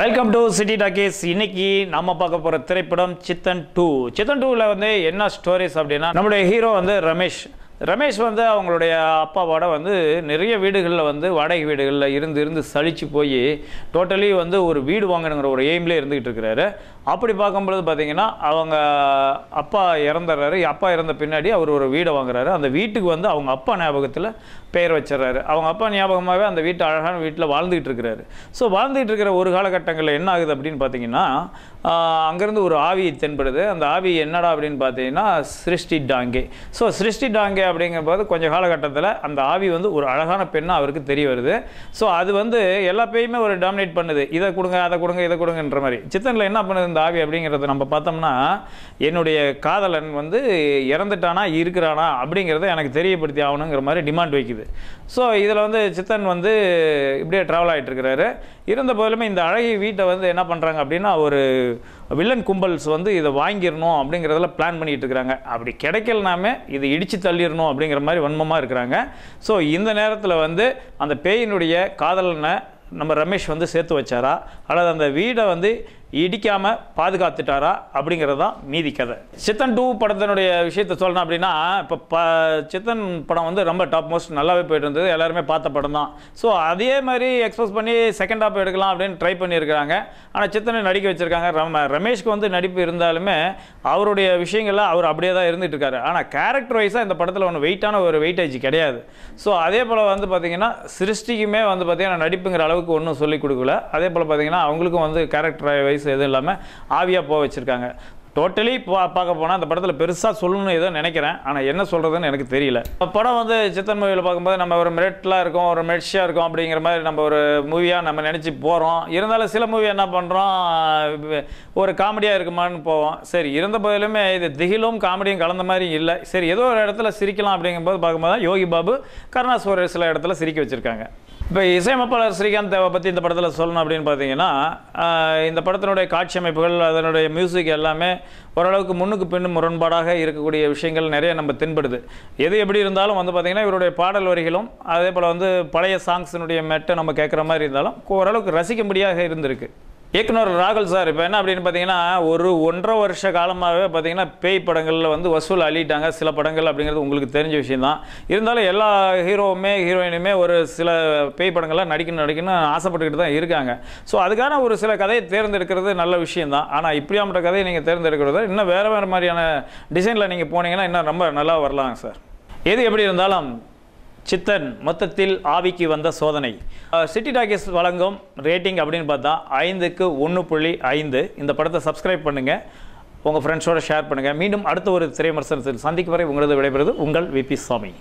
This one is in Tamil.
வெல்கம் டு சிட்டி டாக்கேஸ் இன்னைக்கு நம்ம பார்க்க போகிற திரைப்படம் சித்தன் டூ சித்தன் டூவில் வந்து என்ன ஸ்டோரிஸ் அப்படின்னா நம்மளுடைய ஹீரோ வந்து ரமேஷ் ரமேஷ் வந்து அவங்களுடைய அப்பாவோட வந்து நிறைய வீடுகளில் வந்து வாடகை வீடுகளில் இருந்து இருந்து சளிச்சு போய் டோட்டலி வந்து ஒரு வீடு வாங்கணுங்கிற ஒரு எய்ம்லேயே இருந்துக்கிட்டு இருக்கிறாரு அப்படி பார்க்கும்பொழுது பார்த்திங்கன்னா அவங்க அப்பா இறந்துடுறாரு அப்பா இறந்த பின்னாடி அவர் ஒரு வீடை வாங்குறாரு அந்த வீட்டுக்கு வந்து அவங்க அப்பா ஞாபகத்தில் பெயர் வச்சிடறாரு அவங்க அப்பா ஞாபகமாகவே அந்த வீட்டு அழகான வீட்டில் வாழ்ந்துக்கிட்டு இருக்கிறாரு ஸோ வாழ்ந்துகிட்டு இருக்கிற ஒரு காலகட்டங்களில் என்ன ஆகுது அப்படின்னு பார்த்தீங்கன்னா அங்கேருந்து ஒரு ஆவி தென்படுது அந்த ஆவி என்னடா அப்படின்னு பார்த்தீங்கன்னா சிருஷ்டி டாங்கே ஸோ சிருஷ்டி டாங்கே அப்படிங்கும் போது கொஞ்சம் காலகட்டத்தில் அந்த ஆவி வந்து ஒரு அழகான பெண்ணாக அவருக்கு தெரிய வருது ஸோ அது வந்து எல்லா பேயுமே ஒரு டாமினேட் பண்ணுது இதை கொடுங்க அதை கொடுங்க இதை கொடுங்கன்ற மாதிரி சித்தனில் என்ன பண்ணுது இந்த ஆவி அப்படிங்கிறத நம்ம பார்த்தோம்னா என்னுடைய காதலன் வந்து இறந்துட்டானா இருக்கிறானா அப்படிங்கிறத எனக்கு தெரியப்படுத்தி ஆகணுங்கிற மாதிரி டிமாண்ட் வைக்குது ஸோ இதில் வந்து சித்தன் வந்து இப்படியே ட்ராவல் ஆகிட்டு இருக்கிறாரு இருந்த போதிலுமே இந்த அழகிய வீட்டை வந்து என்ன பண்ணுறாங்க அப்படின்னா ஒரு வில்லன் கும்பல்ஸ் வந்து இதை வாங்கிடணும் அப்படிங்கிறதெல்லாம் பிளான் பண்ணிகிட்டு இருக்கிறாங்க அப்படி கிடைக்கலனாமே இதை இடித்து தள்ளிடணும் தீரணும் அப்படிங்கிற மாதிரி வன்மமாக இருக்கிறாங்க ஸோ இந்த நேரத்தில் வந்து அந்த பேயினுடைய காதலனை நம்ம ரமேஷ் வந்து சேர்த்து வச்சாரா அல்லது அந்த வீடை வந்து இடிக்காமல் பாதுகாத்துட்டாரா அப்படிங்கிறது தான் மீதி கதை சித்தன் டூ படத்தினுடைய விஷயத்த சொல்லணும் அப்படின்னா இப்போ ப சித்தன் படம் வந்து ரொம்ப டாப் மோஸ்ட் நல்லாவே போயிட்டு இருந்தது எல்லாருமே பார்த்த படம் தான் ஸோ அதே மாதிரி எக்ஸ்பிரஸ் பண்ணி செகண்ட் ஹாப் எடுக்கலாம் அப்படின்னு ட்ரை பண்ணியிருக்கிறாங்க ஆனால் சித்தனை நடிக்க வச்சுருக்காங்க ரம ரமேஷ்க்கு வந்து நடிப்பு இருந்தாலுமே அவருடைய விஷயங்கள்லாம் அவர் அப்படியே தான் இருந்துகிட்டு இருக்காரு ஆனால் கேரக்டர் வைஸாக இந்த படத்தில் ஒன்று வெயிட்டான ஒரு வெயிட்டேஜ் கிடையாது ஸோ அதே போல் வந்து பார்த்திங்கன்னா சிருஷ்டிக்குமே வந்து பார்த்திங்கன்னா நடிப்புங்கிற அளவுக்கு ஒன்றும் சொல்லிக் கொடுக்கல அதே போல் பார்த்திங்கன்னா அவங்களுக்கும் வந்து கேரக்டர் வைஸ் ரைஸ் எதுவும் இல்லாமல் ஆவியாக போக வச்சுருக்காங்க டோட்டலி பா பார்க்க போனால் அந்த படத்தில் பெருசாக சொல்லணும்னு எதோ நினைக்கிறேன் ஆனால் என்ன சொல்கிறதுன்னு எனக்கு தெரியல படம் வந்து சித்தன் மூவியில் பார்க்கும்போது நம்ம ஒரு மெரிட்லாம் இருக்கும் ஒரு மெட்ஷியாக இருக்கும் அப்படிங்கிற மாதிரி நம்ம ஒரு மூவியாக நம்ம நினச்சி போகிறோம் இருந்தாலும் சில மூவி என்ன பண்ணுறோம் ஒரு காமெடியாக இருக்குமான்னு போவோம் சரி இருந்த போதிலுமே இது திகிலும் காமெடியும் கலந்த மாதிரி இல்லை சரி ஏதோ ஒரு இடத்துல சிரிக்கலாம் அப்படிங்கும்போது பார்க்கும்போது தான் யோகி பாபு கருணாஸ்வரர் சில இடத்துல சிரிக்க வச்சுருக்காங்க இப்போ இசையமைப்பாளர் ஸ்ரீகாந்த் தேவை பற்றி இந்த படத்தில் சொல்லணும் அப்படின்னு பார்த்தீங்கன்னா இந்த படத்தினுடைய காட்சி அமைப்புகள் அதனுடைய மியூசிக் எல்லாமே ஓரளவுக்கு முன்னுக்கு பின்னு முரண்பாடாக இருக்கக்கூடிய விஷயங்கள் நிறைய நம்ம தென்படுது எது எப்படி இருந்தாலும் வந்து பார்த்திங்கன்னா இவருடைய பாடல் வரிகளும் அதே போல் வந்து பழைய சாங்ஸினுடைய மெட்டை நம்ம கேட்குற மாதிரி இருந்தாலும் ஓரளவுக்கு ரசிக்கும்படியாக இருந்திருக்கு இயக்குனர் ராகுல் சார் இப்போ என்ன அப்படின்னு பார்த்தீங்கன்னா ஒரு ஒன்றரை வருஷ காலமாகவே பார்த்தீங்கன்னா பேய் படங்களில் வந்து வசூல் அள்ளிட்டாங்க சில படங்கள் அப்படிங்கிறது உங்களுக்கு தெரிஞ்ச விஷயம் தான் இருந்தாலும் எல்லா ஹீரோவுமே ஹீரோயினுமே ஒரு சில பேய் படங்கள்லாம் நடிக்கணும் நடிக்கணும்னு ஆசைப்பட்டுக்கிட்டு தான் இருக்காங்க ஸோ அதுக்கான ஒரு சில கதையை தேர்ந்தெடுக்கிறது நல்ல விஷயம் தான் ஆனால் இப்படியாமட்ட கதையை நீங்கள் தேர்ந்தெடுக்கிறது இன்னும் வேறு வேறு மாதிரியான டிசைனில் நீங்கள் போனீங்கன்னா இன்னும் ரொம்ப நல்லா வரலாங்க சார் எது எப்படி இருந்தாலும் சித்தன் மொத்தத்தில் ஆவிக்கு வந்த சோதனை சிட்டி டாக்கிஸ் வழங்கும் ரேட்டிங் அப்படின்னு பார்த்தா ஐந்துக்கு ஒன்று புள்ளி ஐந்து இந்த படத்தை சப்ஸ்கிரைப் பண்ணுங்கள் உங்கள் ஃப்ரெண்ட்ஸோடு ஷேர் பண்ணுங்கள் மீண்டும் அடுத்த ஒரு திரைமரசனத்தில் சந்திக்கும் வரை உங்களது விடைபெறுவது உங்கள் விபி சுவாமி